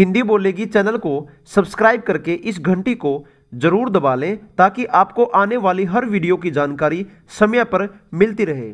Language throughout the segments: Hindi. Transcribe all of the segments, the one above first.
हिंदी बोलेगी चैनल को सब्सक्राइब करके इस घंटी को जरूर दबा लें ताकि आपको आने वाली हर वीडियो की जानकारी समय पर मिलती रहे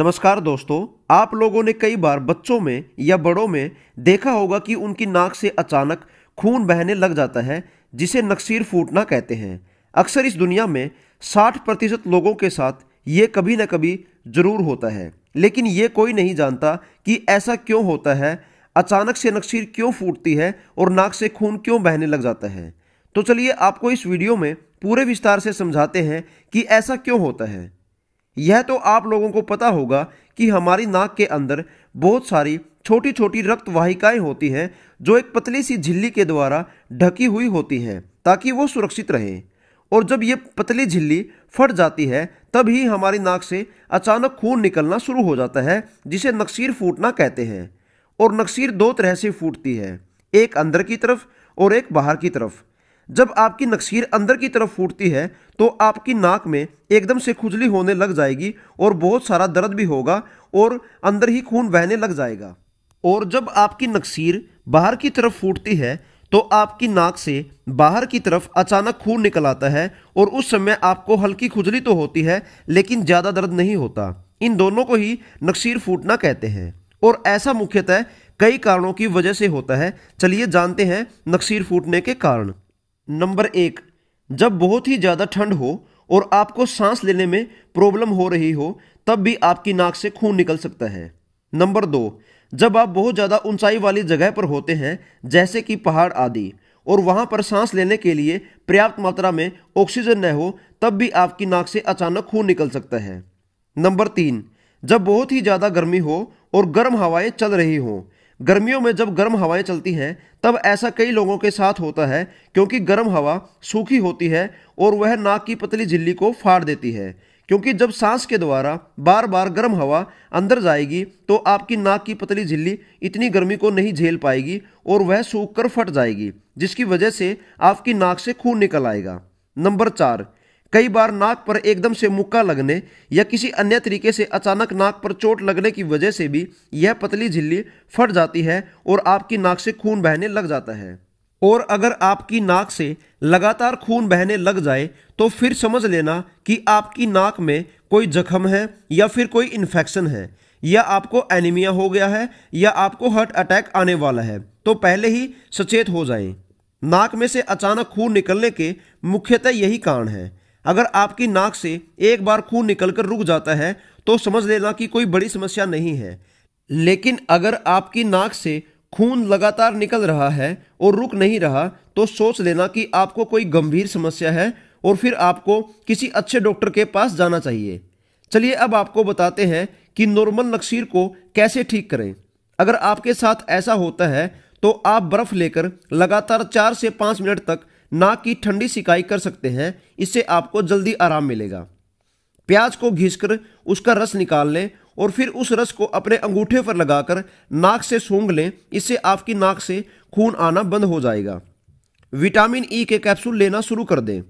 नमस्कार दोस्तों आप लोगों ने कई बार बच्चों में या बड़ों में देखा होगा कि उनकी नाक से अचानक खून बहने लग जाता है जिसे नक्सीर फूटना कहते हैं अक्सर इस दुनिया में 60 प्रतिशत लोगों के साथ ये कभी न कभी जरूर होता है लेकिन ये कोई नहीं जानता कि ऐसा क्यों होता है अचानक से नक्सीर क्यों फूटती है और नाक से खून क्यों बहने लग जाता है तो चलिए आपको इस वीडियो में पूरे विस्तार से समझाते हैं कि ऐसा क्यों होता है यह तो आप लोगों को पता होगा कि हमारी नाक के अंदर बहुत सारी छोटी छोटी रक्त वाहिकाएं होती हैं जो एक पतली सी झिल्ली के द्वारा ढकी हुई होती हैं ताकि वो सुरक्षित रहें और जब ये पतली झिल्ली फट जाती है तब ही हमारी नाक से अचानक खून निकलना शुरू हो जाता है जिसे नक्सीर फूटना कहते हैं और नक्सीर दो तरह से फूटती है एक अंदर की तरफ और एक बाहर की तरफ जब आपकी नक्सीर अंदर की तरफ फूटती है तो आपकी नाक में एकदम से खुजली होने लग जाएगी और बहुत सारा दर्द भी होगा और अंदर ही खून बहने लग जाएगा और जब आपकी नक्सीर बाहर की तरफ फूटती है तो आपकी नाक से बाहर की तरफ अचानक खून निकल आता है और उस समय आपको हल्की खुजली तो होती है लेकिन ज़्यादा दर्द नहीं होता इन दोनों को ही नक्सीर फूटना कहते हैं और ऐसा मुख्यतः कई कारणों की वजह से होता है चलिए जानते हैं नक्सीर फूटने के कारण नंबर एक जब बहुत ही ज़्यादा ठंड हो और आपको सांस लेने में प्रॉब्लम हो रही हो तब भी आपकी नाक से खून निकल सकता है नंबर दो जब आप बहुत ज़्यादा ऊंचाई वाली जगह पर होते हैं जैसे कि पहाड़ आदि और वहाँ पर सांस लेने के लिए पर्याप्त मात्रा में ऑक्सीजन न हो तब भी आपकी नाक से अचानक खून निकल सकता है नंबर तीन जब बहुत ही ज़्यादा गर्मी हो और गर्म हवाएं चल रही हों गर्मियों में जब गर्म हवाएं चलती हैं तब ऐसा कई लोगों के साथ होता है क्योंकि गर्म हवा सूखी होती है और वह नाक की पतली झिल्ली को फाड़ देती है क्योंकि जब सांस के द्वारा बार बार गर्म हवा अंदर जाएगी तो आपकी नाक की पतली झिल्ली इतनी गर्मी को नहीं झेल पाएगी और वह सूख कर फट जाएगी जिसकी वजह से आपकी नाक से खून निकल आएगा नंबर चार कई बार नाक पर एकदम से मुक्का लगने या किसी अन्य तरीके से अचानक नाक पर चोट लगने की वजह से भी यह पतली झिल्ली फट जाती है और आपकी नाक से खून बहने लग जाता है और अगर आपकी नाक से लगातार खून बहने लग जाए तो फिर समझ लेना कि आपकी नाक में कोई जख्म है या फिर कोई इन्फेक्शन है या आपको एनीमिया हो गया है या आपको हार्ट अटैक आने वाला है तो पहले ही सचेत हो जाएं। नाक में से अचानक खून निकलने के मुख्यतः यही कारण है अगर आपकी नाक से एक बार खून निकलकर रुक जाता है तो समझ लेना कि कोई बड़ी समस्या नहीं है लेकिन अगर आपकी नाक से खून लगातार निकल रहा है और रुक नहीं रहा तो सोच लेना कि आपको कोई गंभीर समस्या है और फिर आपको किसी अच्छे डॉक्टर के पास जाना चाहिए चलिए अब आपको बताते हैं कि नॉर्मल नक्सीर को कैसे ठीक करें अगर आपके साथ ऐसा होता है तो आप बर्फ़ लेकर लगातार चार से पाँच मिनट तक नाक की ठंडी सिकाई कर सकते हैं इससे आपको जल्दी आराम मिलेगा प्याज को घिसकर उसका रस निकाल लें और फिर उस रस को अपने अंगूठे पर लगाकर नाक से सूंघ लें इससे आपकी नाक से खून आना बंद हो जाएगा विटामिन ई e के कैप्सूल लेना शुरू कर दें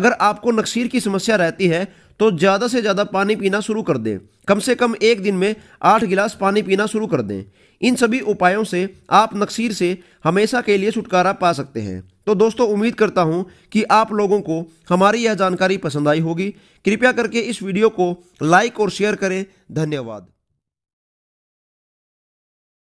अगर आपको नक्सीर की समस्या रहती है तो ज़्यादा से ज़्यादा पानी पीना शुरू कर दें कम से कम एक दिन में आठ गिलास पानी पीना शुरू कर दें इन सभी उपायों से आप नक्सीर से हमेशा के लिए छुटकारा पा सकते हैं तो दोस्तों उम्मीद करता हूं कि आप लोगों को हमारी यह जानकारी पसंद आई होगी कृपया करके इस वीडियो को लाइक और शेयर करें धन्यवाद